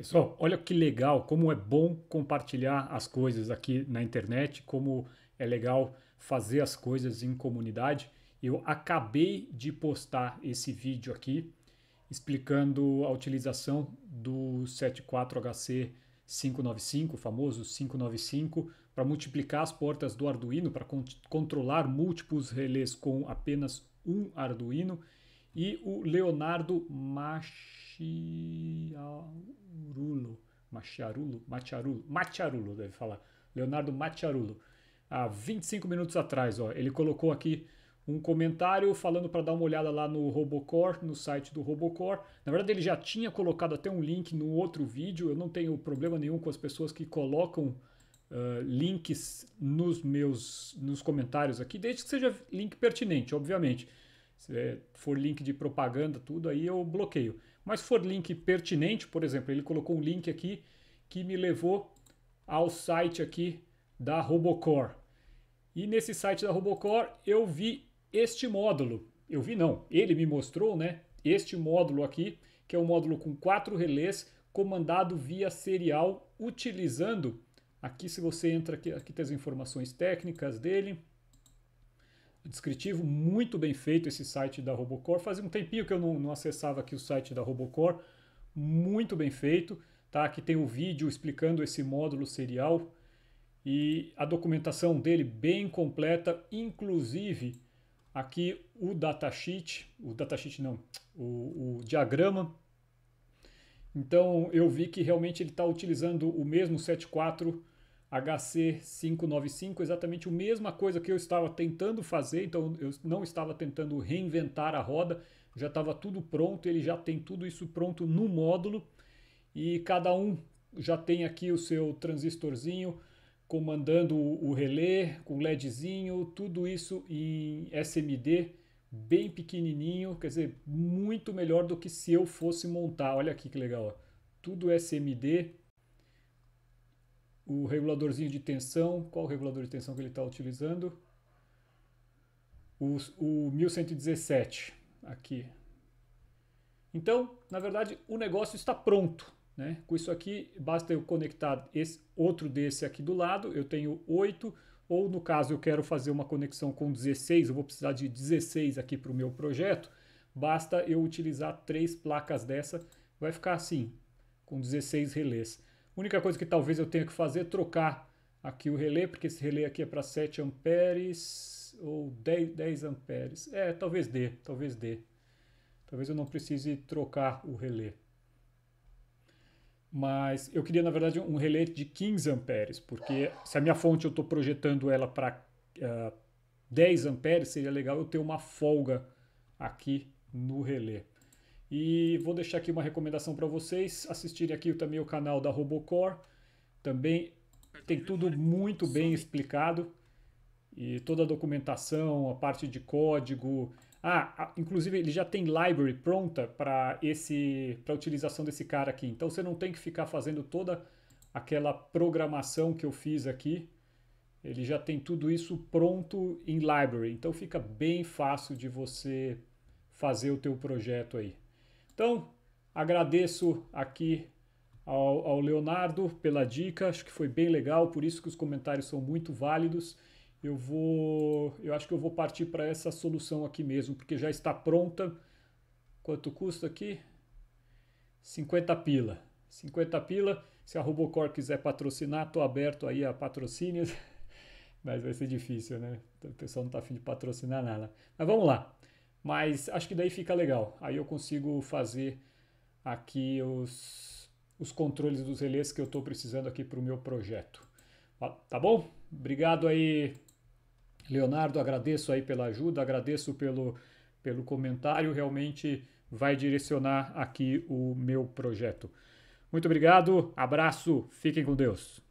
Pessoal, olha que legal, como é bom compartilhar as coisas aqui na internet, como é legal fazer as coisas em comunidade. Eu acabei de postar esse vídeo aqui explicando a utilização do 74HC 595, o famoso 595, para multiplicar as portas do Arduino, para controlar múltiplos relés com apenas um Arduino e o Leonardo Machiarulo. Machiarulo? Machiarulo. Machiarulo, deve falar. Leonardo Machiarulo. Há 25 minutos atrás, ó, ele colocou aqui um comentário falando para dar uma olhada lá no Robocore, no site do Robocore. Na verdade, ele já tinha colocado até um link no outro vídeo. Eu não tenho problema nenhum com as pessoas que colocam uh, links nos meus nos comentários aqui, desde que seja link pertinente, obviamente se é, for link de propaganda, tudo, aí eu bloqueio. Mas se for link pertinente, por exemplo, ele colocou um link aqui que me levou ao site aqui da Robocore. E nesse site da Robocore eu vi este módulo. Eu vi não, ele me mostrou, né? Este módulo aqui, que é um módulo com quatro relés comandado via serial, utilizando aqui se você entra aqui, aqui tem as informações técnicas dele, descritivo, muito bem feito esse site da Robocore. Fazia um tempinho que eu não, não acessava aqui o site da Robocore, muito bem feito. Tá? Aqui tem o um vídeo explicando esse módulo serial e a documentação dele bem completa, inclusive aqui o datasheet, o datasheet não, o, o diagrama. Então eu vi que realmente ele está utilizando o mesmo 74 HC595, exatamente a mesma coisa que eu estava tentando fazer, então eu não estava tentando reinventar a roda, já estava tudo pronto, ele já tem tudo isso pronto no módulo e cada um já tem aqui o seu transistorzinho comandando o relé com LEDzinho, tudo isso em SMD bem pequenininho, quer dizer, muito melhor do que se eu fosse montar. Olha aqui que legal, ó. tudo SMD o reguladorzinho de tensão, qual o regulador de tensão que ele está utilizando, o, o 1117 aqui. Então, na verdade, o negócio está pronto. Né? Com isso aqui, basta eu conectar esse outro desse aqui do lado, eu tenho 8, ou no caso eu quero fazer uma conexão com 16, eu vou precisar de 16 aqui para o meu projeto, basta eu utilizar três placas dessa, vai ficar assim, com 16 relés. A única coisa que talvez eu tenha que fazer é trocar aqui o relé, porque esse relé aqui é para 7 amperes ou 10, 10 amperes. É, talvez dê, talvez dê. Talvez eu não precise trocar o relé. Mas eu queria, na verdade, um relé de 15 amperes, porque se a minha fonte eu estou projetando ela para uh, ah, 10 amperes, seria legal eu ter uma folga aqui no relé. E vou deixar aqui uma recomendação para vocês assistirem aqui também o canal da Robocore. Também tem tudo muito bem explicado. E toda a documentação, a parte de código. Ah, inclusive ele já tem library pronta para esse para utilização desse cara aqui. Então você não tem que ficar fazendo toda aquela programação que eu fiz aqui. Ele já tem tudo isso pronto em library. Então fica bem fácil de você fazer o teu projeto aí. Então, agradeço aqui ao, ao Leonardo pela dica, acho que foi bem legal, por isso que os comentários são muito válidos. Eu vou, eu acho que eu vou partir para essa solução aqui mesmo, porque já está pronta. Quanto custa aqui? 50 pila. 50 pila. Se a Robocore quiser patrocinar, estou aberto aí a patrocínios. Mas vai ser difícil, né? O pessoal não está afim de patrocinar nada. Mas vamos lá. Mas acho que daí fica legal. Aí eu consigo fazer aqui os, os controles dos relés que eu estou precisando aqui para o meu projeto. Tá bom? Obrigado aí, Leonardo. Agradeço aí pela ajuda, agradeço pelo, pelo comentário. Realmente vai direcionar aqui o meu projeto. Muito obrigado, abraço, fiquem com Deus.